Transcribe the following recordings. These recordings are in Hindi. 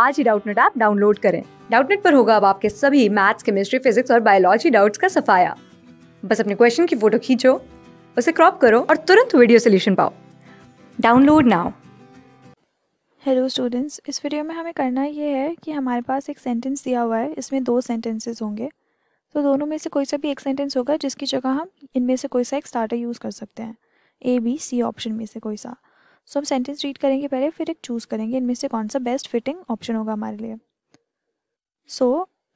आज ही डाउटनेट ऐप डाउनलोड करें डाउटनेट पर होगा अब आपके सभी मैथ्स केमिस्ट्री फिजिक्स और बायोलॉजी डाउट्स का सफाया बस अपने क्वेश्चन की फोटो खींचो उसे क्रॉप करो और तुरंत वीडियो सोल्यूशन पाओ डाउनलोड नाउ हेलो स्टूडेंट्स इस वीडियो में हमें करना ये है कि हमारे पास एक सेंटेंस दिया हुआ है इसमें दो सेंटेंसेस होंगे तो दोनों में से कोई सा भी एक सेंटेंस होगा जिसकी जगह हम इनमें से कोई सा एक स्टार्टर यूज़ कर सकते हैं ए बी सी ऑप्शन में से कोई सा सो so, हम सेंटेंस रीड करेंगे पहले फिर एक चूज करेंगे इनमें से कौन सा बेस्ट फिटिंग ऑप्शन होगा हमारे लिए so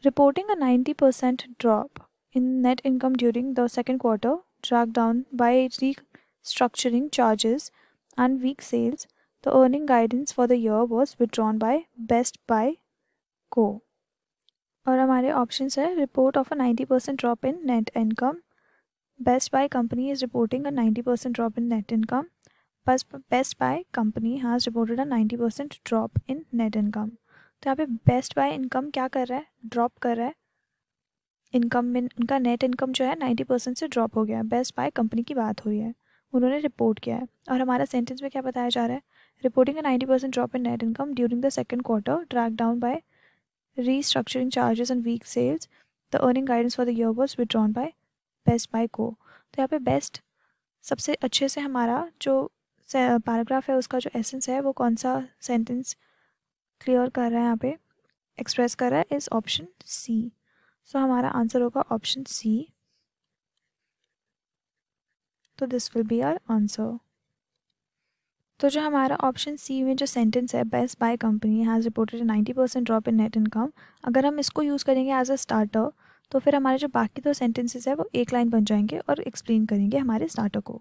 reporting a ninety percent drop in net income during the second quarter drag down by restructuring charges and weak sales the earning guidance for the year was withdrawn by Best Buy co और हमारे ऑप्शन है report of a ninety percent drop in net income Best Buy company is reporting a ninety percent drop in net income Best Buy company has reported a ninety percent drop in net income तो यहाँ पे बेस्ट बाय इनकम क्या कर रहा है ड्रॉप कर रहा है इनकम में उनका नेट इनकम जो है नाइन्टी परसेंट से ड्रॉप हो गया है बेस्ट बाय कंपनी की बात हो रही है उन्होंने रिपोर्ट किया है और हमारा सेंटेंस में क्या बताया जा रहा है reporting a ninety percent drop in net income during the second quarter drag down by restructuring charges and weak sales the earning guidance for the year was withdrawn by Best Buy co तो यहाँ पे बेस्ट सबसे अच्छे से हमारा जो पैराग्राफ है उसका जो एसेंस है वो कौन सा सेंटेंस क्लियर कर रहा है यहाँ पे एक्सप्रेस कर रहा है इज़ ऑप्शन सी सो हमारा आंसर होगा ऑप्शन सी तो this will be our answer तो जो हमारा ऑप्शन सी में जो सेंटेंस है Best Buy company has reported ninety percent drop in net income अगर हम इसको यूज़ करेंगे एज अ स्टार्टर तो फिर हमारे जो बाकी दो सेंटेंसेज सेंटेंसेस है वो एक लाइन बन जाएंगे और एक्सप्लेन करेंगे हमारे स्टार्टर को